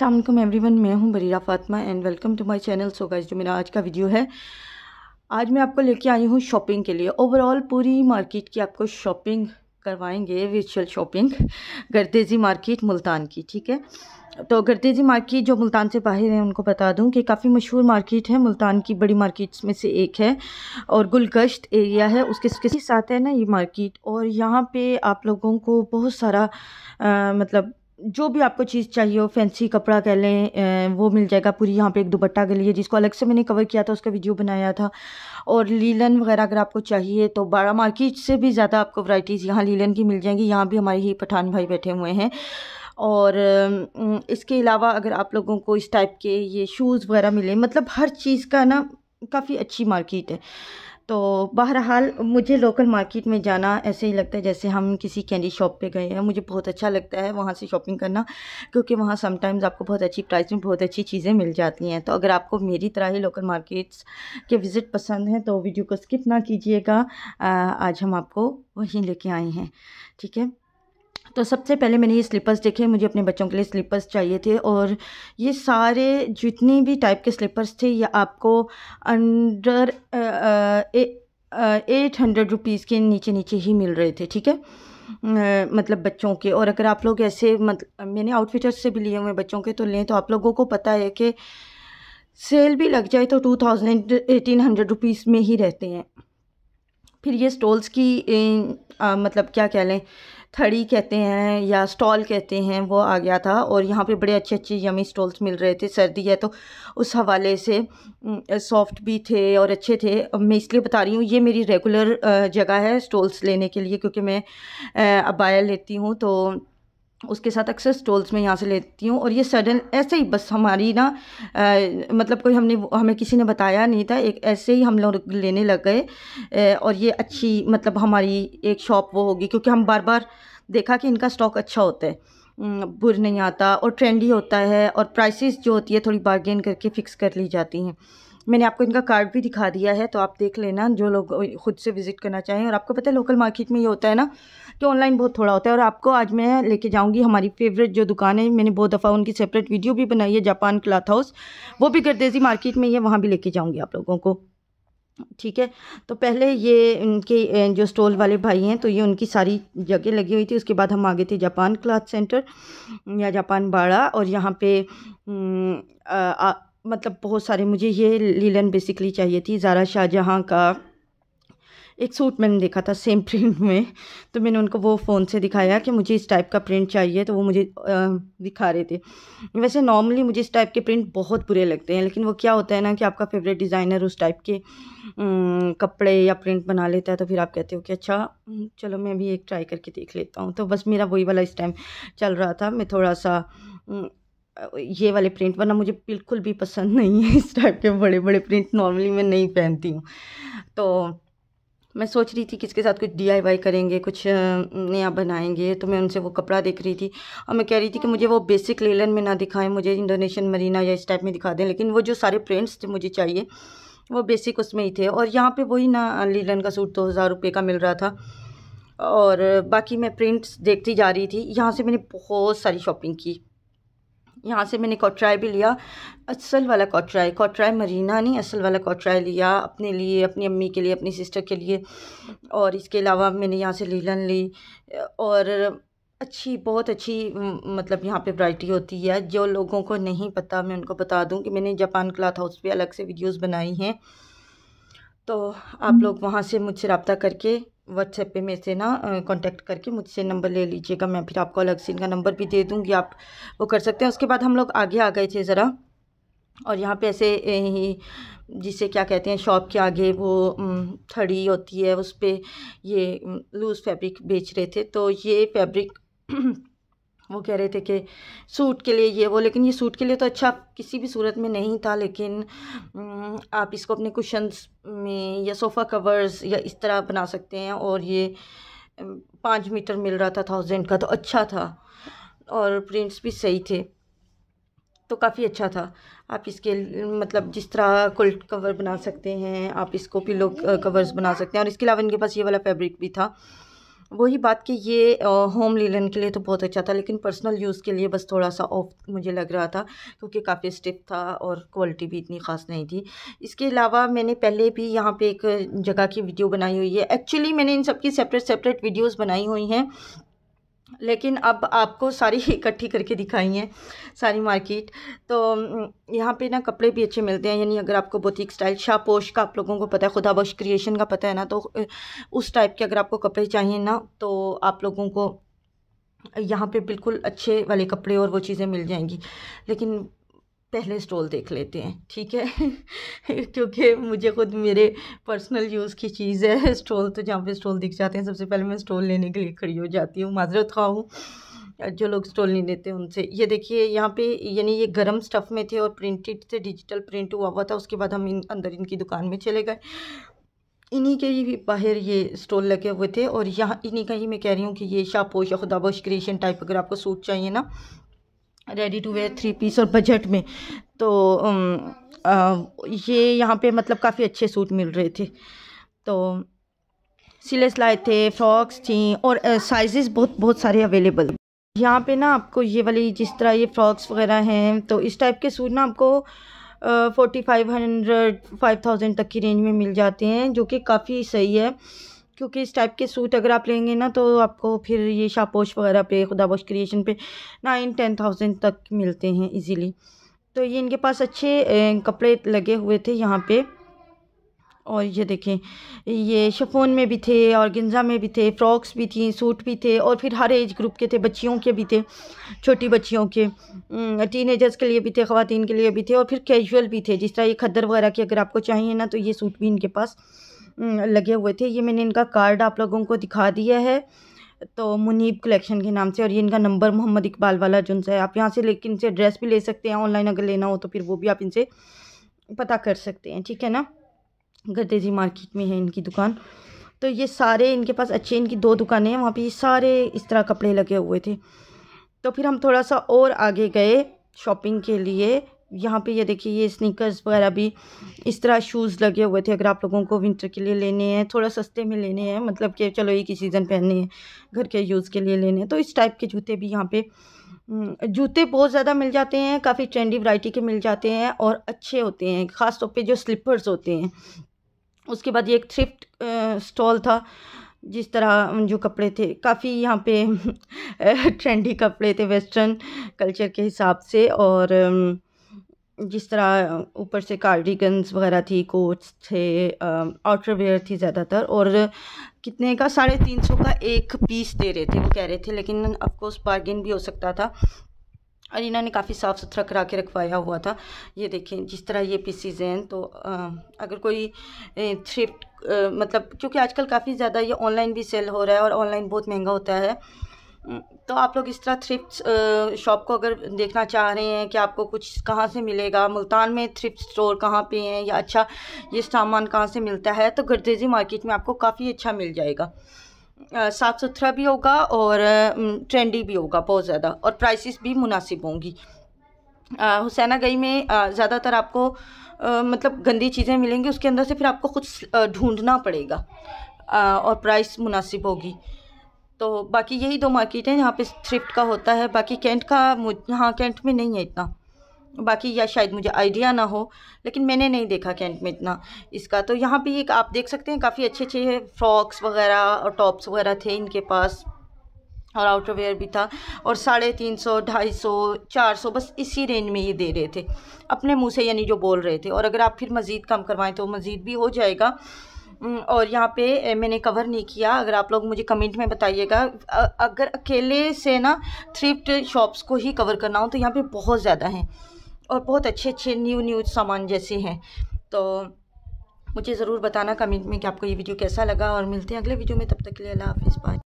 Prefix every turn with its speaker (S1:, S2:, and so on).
S1: अल्लाम एवरीवन मैं हूं Barira Fatima and welcome to my channel so guys जो मेरा आज का वीडियो है आज मैं आपको लेके आई हूं शॉपिंग के लिए ओवरऑल पूरी मार्केट की आपको शॉपिंग करवाएंगे virtual shopping Gardezi market Multan की ठीक है तो गर्देजी मार्केट जो मुल्तान से बाहर है उनको बता दूँ कि काफ़ी मशहूर मार्केट है मुल्तान की बड़ी मार्केट्स में से एक है और गुलगश्त एरिया है उसके किसी साथ है ना ये मार्केट और यहाँ पर आप लोगों को बहुत सारा आ, मतलब जो भी आपको चीज़ चाहिए हो फैंसी कपड़ा कह लें वो मिल जाएगा पूरी यहाँ पे एक दुपट्टा के लिए जिसको अलग से मैंने कवर किया था उसका वीडियो बनाया था और लीलन वगैरह अगर आपको चाहिए तो बाड़ा मार्केट से भी ज़्यादा आपको वैरायटीज़ यहाँ लीलन की मिल जाएंगी यहाँ भी हमारे ही पठान भाई बैठे हुए हैं और इसके अलावा अगर आप लोगों को इस टाइप के ये शूज़ वगैरह मिले मतलब हर चीज़ का ना काफ़ी अच्छी मार्केट है तो बहरहाल मुझे लोकल मार्केट में जाना ऐसे ही लगता है जैसे हम किसी कैंडी शॉप पे गए हैं मुझे बहुत अच्छा लगता है वहाँ से शॉपिंग करना क्योंकि वहाँ समटाइम्स आपको बहुत अच्छी प्राइस में बहुत अच्छी चीज़ें मिल जाती हैं तो अगर आपको मेरी तरह ही लोकल मार्केट्स के विज़िट पसंद हैं तो वीडियो को स्किप ना कीजिएगा आज हम आपको वहीं लेके आए हैं ठीक है तो सबसे पहले मैंने ये स्लीपर्स देखे मुझे अपने बच्चों के लिए स्लीपर्स चाहिए थे और ये सारे जितनी भी टाइप के स्लीपर्स थे ये आपको अंडर एट हंड्रेड रुपीज़ के नीचे नीचे ही मिल रहे थे ठीक है मतलब बच्चों के और अगर आप लोग ऐसे मतलब मैंने आउटफिटर्स से भी लिए हुए बच्चों के तो लें तो आप लोगों को पता है कि सेल भी लग जाए तो two thousand eighteen hundred rupees में ही रहते हैं फिर ये स्टॉल्स की ए, आ, मतलब क्या कह लें थड़ी कहते हैं या स्टॉल कहते हैं वो आ गया था और यहाँ पे बड़े अच्छे अच्छे यमी स्टॉल्स मिल रहे थे सर्दी है तो उस हवाले से सॉफ्ट भी थे और अच्छे थे मैं इसलिए बता रही हूँ ये मेरी रेगुलर जगह है स्टॉल्स लेने के लिए क्योंकि मैं अबाया लेती हूँ तो उसके साथ अक्सर स्टॉल्स में यहाँ से लेती हूँ और ये सडन ऐसे ही बस हमारी ना आ, मतलब कोई हमने हमें किसी ने बताया नहीं था एक ऐसे ही हम लोग लेने लग गए और ये अच्छी मतलब हमारी एक शॉप वो होगी क्योंकि हम बार बार देखा कि इनका स्टॉक अच्छा होता है बुर नहीं आता और ट्रेंडी होता है और प्राइसेस जो होती है थोड़ी बार्गेन करके फ़िक्स कर ली जाती हैं मैंने आपको इनका कार्ड भी दिखा दिया है तो आप देख लेना जो लोग खुद से विज़िट करना चाहें और आपको पता है लोकल मार्केट में ये होता है ना कि ऑनलाइन बहुत थोड़ा होता है और आपको आज मैं लेके जाऊँगी हमारी फेवरेट जो दुकान है मैंने बहुत दफ़ा उनकी सेपरेट वीडियो भी बनाई है जापान क्लाथ हाउस वो भी गर्देजी मार्केट में ही है वहाँ भी लेके जाऊँगी आप लोगों को ठीक है तो पहले ये इनके जो स्टॉल वाले भाई हैं तो ये उनकी सारी जगह लगी हुई थी उसके बाद हम आ गए थे जापान क्लाथ सेंटर या जापान बाड़ा और यहाँ पे मतलब बहुत सारे मुझे ये लीलन बेसिकली चाहिए थी ज़ारा शाहजहाँ का एक सूट मैंने देखा था सेम प्रिंट में तो मैंने उनको वो फ़ोन से दिखाया कि मुझे इस टाइप का प्रिंट चाहिए तो वो मुझे दिखा रहे थे वैसे नॉर्मली मुझे इस टाइप के प्रिंट बहुत बुरे लगते हैं लेकिन वो क्या होता है ना कि आपका फेवरेट डिज़ाइनर उस टाइप के कपड़े या प्रिंट बना लेता है तो फिर आप कहते हो कि अच्छा चलो मैं भी एक ट्राई करके देख लेता हूँ तो बस मेरा वही वाला इस टाइम चल रहा था मैं थोड़ा सा ये वाले प्रिंट वरना मुझे बिल्कुल भी पसंद नहीं है इस टाइप के बड़े बड़े प्रिंट नॉर्मली मैं नहीं पहनती हूँ तो मैं सोच रही थी कि इसके साथ कुछ डी करेंगे कुछ नया बनाएंगे तो मैं उनसे वो कपड़ा देख रही थी और मैं कह रही थी कि मुझे वो बेसिक लेलन में ना दिखाएं मुझे इंडोनेशियन मरीना या इस टाइप में दिखा दें लेकिन वो जो सारे प्रिंट्स थे मुझे चाहिए वो बेसिक उसमें ही थे और यहाँ पे वही ना लीलन का सूट दो हज़ार रुपये का मिल रहा था और बाकी मैं प्रिंट्स देखती जा रही थी यहाँ से मैंने बहुत सारी शॉपिंग की यहाँ से मैंने कॉट्राई भी लिया असल वाला कॉट्राई कॉट्राई मरीना नहीं असल वाला कॉट्राई लिया अपने लिए अपनी अम्मी के लिए अपनी सिस्टर के लिए और इसके अलावा मैंने यहाँ से लीलन ली और अच्छी बहुत अच्छी मतलब यहाँ पे वैरायटी होती है जो लोगों को नहीं पता मैं उनको बता दूँ कि मैंने जापान क्लाथ हाउस पर अलग से वीडियोज़ बनाई हैं तो आप हम्म। लोग वहाँ से मुझसे रबता करके व्हाट्सएप पे मेरे से ना कांटेक्ट करके मुझसे नंबर ले लीजिएगा मैं फिर आपको अलग से इनका नंबर भी दे दूँगी आप वो कर सकते हैं उसके बाद हम लोग आगे आ गए थे ज़रा और यहाँ पे ऐसे ही जिसे क्या कहते हैं शॉप के आगे वो थड़ी होती है उस पर ये लूज़ फैब्रिक बेच रहे थे तो ये फैब्रिक वो कह रहे थे कि सूट के लिए ये वो लेकिन ये सूट के लिए तो अच्छा किसी भी सूरत में नहीं था लेकिन आप इसको अपने कुशंस में या सोफ़ा कवर्स या इस तरह बना सकते हैं और ये पाँच मीटर मिल रहा था थाउजेंड का तो अच्छा था और प्रिंट्स भी सही थे तो काफ़ी अच्छा था आप इसके मतलब जिस तरह कुल्ट कवर बना सकते हैं आप इसको पिलो कवर्स बना सकते हैं और इसके अलावा इनके पास ये वाला फैब्रिक भी था वही बात कि ये होम लीलन के लिए तो बहुत अच्छा था लेकिन पर्सनल यूज़ के लिए बस थोड़ा सा ऑफ मुझे लग रहा था क्योंकि काफ़ी स्टिप था और क्वालिटी भी इतनी ख़ास नहीं थी इसके अलावा मैंने पहले भी यहाँ पे एक जगह की वीडियो बनाई हुई है एक्चुअली मैंने इन सब की सेपरेट सेपरेट वीडियोज़ बनाई हुई हैं लेकिन अब आपको सारी इकट्ठी करके दिखाई है सारी मार्केट तो यहाँ पे ना कपड़े भी अच्छे मिलते हैं यानी अगर आपको बोथिक स्टाइल शाहपोश का आप लोगों को पता है खुदा बश क्रिएशन का पता है ना तो उस टाइप के अगर आपको कपड़े चाहिए ना तो आप लोगों को यहाँ पे बिल्कुल अच्छे वाले कपड़े और वो चीज़ें मिल जाएंगी लेकिन पहले स्टॉल देख लेते हैं ठीक है क्योंकि मुझे खुद मेरे पर्सनल यूज़ की चीज़ है स्टॉल तो जहाँ पे स्टॉल दिख जाते हैं सबसे पहले मैं स्टॉल लेने के लिए खड़ी हो जाती हूँ माजरत खा हूँ जो लोग स्टॉल नहीं लेते उनसे ये देखिए यहाँ पे यानी ये गरम स्टफ़ में थे और प्रिंटेड से डिजिटल प्रिंट हुआ हुआ था उसके बाद हम इन अंदर इनकी दुकान में चले गए इन्हीं के ही बाहर ये स्टॉल लगे हुए थे और यहाँ इन्हीं का ही मैं कह रही हूँ कि ये शापोश या खुदाबोश क्रिएशन टाइप अगर आपको सूट चाहिए ना ready to wear three piece और बजट में तो um, ये यहाँ पे मतलब काफ़ी अच्छे सूट मिल रहे थे तो सिले सिलाए थे फ्रॉक्स थी और साइजेस बहुत बहुत सारे अवेलेबल यहाँ पे ना आपको ये वाली जिस तरह ये फ्रॉक्स वगैरह हैं तो इस टाइप के सूट ना आपको forty five hundred five thousand तक की रेंज में मिल जाते हैं जो कि काफ़ी सही है क्योंकि इस टाइप के सूट अगर आप लेंगे ना तो आपको फिर ये शापोश वगैरह पे खुदाबोश क्रिएशन पे नाइन टेन थाउजेंड तक मिलते हैं इजीली तो ये इनके पास अच्छे कपड़े लगे हुए थे यहाँ पे और ये देखें ये शफोन में भी थे और गंजा में भी थे फ्रॉक्स भी थी सूट भी थे और फिर हर एज ग्रुप के थे बच्चियों के भी थे छोटी बच्चियों के टीन एजर्स के लिए भी थे ख़वान के लिए भी थे और फिर कैजुअल भी थे जिस तरह ये खद्दर वगैरह के अगर आपको चाहिए ना तो ये सूट भी इनके पास लगे हुए थे ये मैंने इनका कार्ड आप लोगों को दिखा दिया है तो मुनीब कलेक्शन के नाम से और ये इनका नंबर मोहम्मद इकबाल वाला जो सा है आप यहाँ से लेकिन इनसे ड्रेस भी ले सकते हैं ऑनलाइन अगर लेना हो तो फिर वो भी आप इनसे पता कर सकते हैं ठीक है ना गदेजी मार्केट में है इनकी दुकान तो ये सारे इनके पास अच्छे इनकी दो दुकानें हैं वहाँ पर ये सारे इस तरह कपड़े लगे हुए थे तो फिर हम थोड़ा सा और आगे गए शॉपिंग के लिए यहाँ पे ये देखिए ये स्नीकर्स वगैरह भी इस तरह शूज़ लगे हुए थे अगर आप लोगों को विंटर के लिए लेने हैं थोड़ा सस्ते में लेने हैं मतलब कि चलो एक ही सीज़न पहनने हैं घर के यूज़ के लिए लेने हैं तो इस टाइप के जूते भी यहाँ पे हम्म, जूते बहुत ज़्यादा मिल जाते हैं काफ़ी ट्रेंडी वराइटी के मिल जाते हैं और अच्छे होते हैं ख़ास तौर पर जो स्लीपर्स होते हैं उसके बाद ये एक थ्रिफ्ट स्टॉल था जिस तरह जो कपड़े थे काफ़ी यहाँ पे ट्रेंडी कपड़े थे वेस्टर्न कल्चर के हिसाब से और जिस तरह ऊपर से कार्डिगन्स वगैरह थी कोट्स थे आउटरवेयर थी ज़्यादातर और कितने का साढ़े तीन सौ का एक पीस दे रहे थे वो कह रहे थे लेकिन ऑफकोर्स बार्गिन भी हो सकता था और इन्होंने काफ़ी साफ़ सुथरा करा के रखवाया हुआ था ये देखें जिस तरह ये पीसीज हैं तो आ, अगर कोई थ्रिफ्ट मतलब क्योंकि आजकल काफ़ी ज़्यादा ये ऑनलाइन भी सेल हो रहा है और ऑनलाइन बहुत महंगा होता है तो आप लोग इस तरह थ्रिप्स शॉप को अगर देखना चाह रहे हैं कि आपको कुछ कहाँ से मिलेगा मुल्तान में थ्रिफ्ट स्टोर कहाँ पे हैं या अच्छा ये सामान कहाँ से मिलता है तो गर्देजी मार्केट में आपको काफ़ी अच्छा मिल जाएगा साफ़ सुथरा भी होगा और ट्रेंडी भी होगा बहुत ज़्यादा और प्राइसेस भी मुनासिब होंगी हुसैना गई में ज़्यादातर आपको आ, मतलब गंदी चीज़ें मिलेंगी उसके अंदर से फिर आपको कुछ ढूंढना पड़ेगा आ, और प्राइस मुनासिब होगी तो बाकी यही दो मार्केट हैं जहाँ पे थ्रिफ्ट का होता है बाकी कैंट का हाँ कैंट में नहीं है इतना बाकी या शायद मुझे आइडिया ना हो लेकिन मैंने नहीं देखा कैंट में इतना इसका तो यहाँ भी एक आप देख सकते हैं काफ़ी अच्छे अच्छे फ्रॉक्स वगैरह और टॉप्स वगैरह थे इनके पास और आउटरवेयर भी था और साढ़े तीन सौ ढाई सौ चार सौ बस इसी रेंज में ये दे रहे थे अपने मुँह से यानी जो बोल रहे थे और अगर आप फिर मज़ीद कम करवाएं तो मज़ीद भी हो जाएगा हम्म, और यहाँ पे मैंने कवर नहीं किया अगर आप लोग मुझे कमेंट में बताइएगा अगर अकेले से ना थ्रिफ्ट शॉप्स को ही कवर करना हो तो यहाँ पे बहुत ज़्यादा हैं और बहुत अच्छे अच्छे न्यू न्यू सामान जैसे हैं तो मुझे ज़रूर बताना कमेंट में कि आपको ये वीडियो कैसा लगा और मिलते हैं अगले वीडियो में तब तक के लिए अल्लाह हाफिज़ बाय